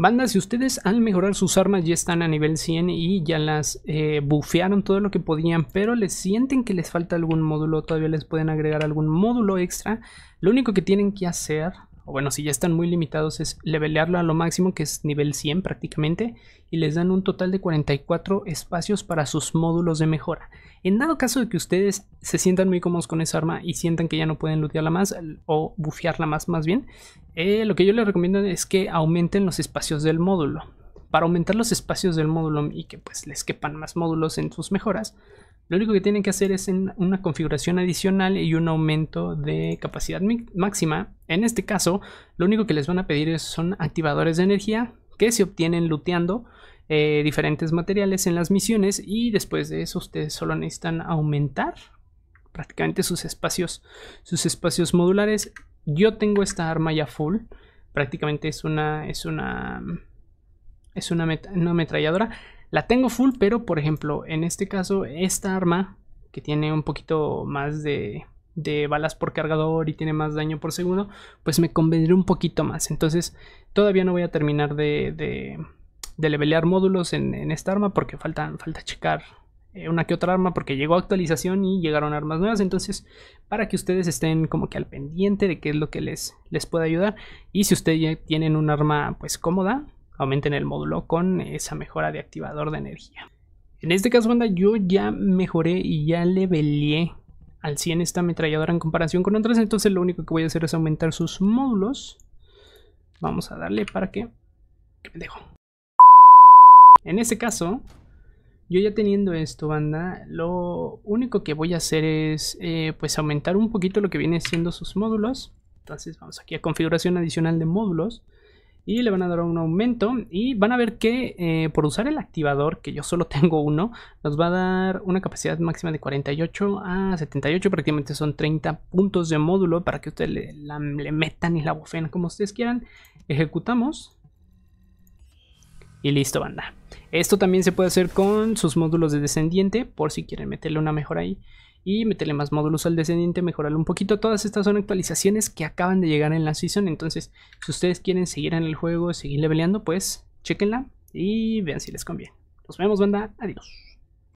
Banda, si ustedes al mejorar sus armas ya están a nivel 100 y ya las eh, bufearon todo lo que podían, pero les sienten que les falta algún módulo, todavía les pueden agregar algún módulo extra, lo único que tienen que hacer o bueno, si ya están muy limitados, es levelearlo a lo máximo, que es nivel 100 prácticamente, y les dan un total de 44 espacios para sus módulos de mejora. En dado caso de que ustedes se sientan muy cómodos con esa arma y sientan que ya no pueden lootearla más, o bufearla más, más bien, eh, lo que yo les recomiendo es que aumenten los espacios del módulo. Para aumentar los espacios del módulo y que pues les quepan más módulos en sus mejoras, lo único que tienen que hacer es en una configuración adicional y un aumento de capacidad máxima en este caso, lo único que les van a pedir son activadores de energía que se obtienen looteando eh, diferentes materiales en las misiones y después de eso ustedes solo necesitan aumentar prácticamente sus espacios, sus espacios modulares. Yo tengo esta arma ya full, prácticamente es una, es una, es una, met una ametralladora. La tengo full, pero por ejemplo, en este caso, esta arma que tiene un poquito más de, de balas por cargador y tiene más daño por segundo, pues me convendría un poquito más. Entonces, todavía no voy a terminar de, de, de levelear módulos en, esta arma porque falta, falta checar eh, una que otra arma porque llegó actualización y llegaron armas nuevas. Entonces, para que ustedes estén como que al pendiente de qué es lo que les, les puede ayudar. Y si ustedes ya tienen un arma pues cómoda, aumenten el módulo con esa mejora de activador de energía. En este caso, banda, yo ya mejoré y ya leveleé al 100 esta ametralladora en comparación con otras. Entonces lo único que voy a hacer es aumentar sus módulos. Vamos a darle para que... que me dejo. En ese caso, yo ya teniendo esto, banda, lo único que voy a hacer es eh, pues aumentar un poquito lo que viene siendo sus módulos. Entonces vamos aquí a configuración adicional de módulos y le van a dar un aumento y van a ver que eh, por usar el activador, que yo solo tengo uno, nos va a dar una capacidad máxima de 48 a 78, prácticamente son 30 puntos de módulo para que ustedes le, metan y la bufeen como ustedes quieran. Ejecutamos y listo banda. Esto también se puede hacer con sus módulos de descendiente por si quieren meterle una mejora ahí y meterle más módulos al descendiente, mejorarlo un poquito. Todas estas son actualizaciones que acaban de llegar en la season. Entonces, si ustedes quieren seguir en el juego, seguir leveleando, pues chequenla y vean si les conviene. Nos vemos, banda. Adiós.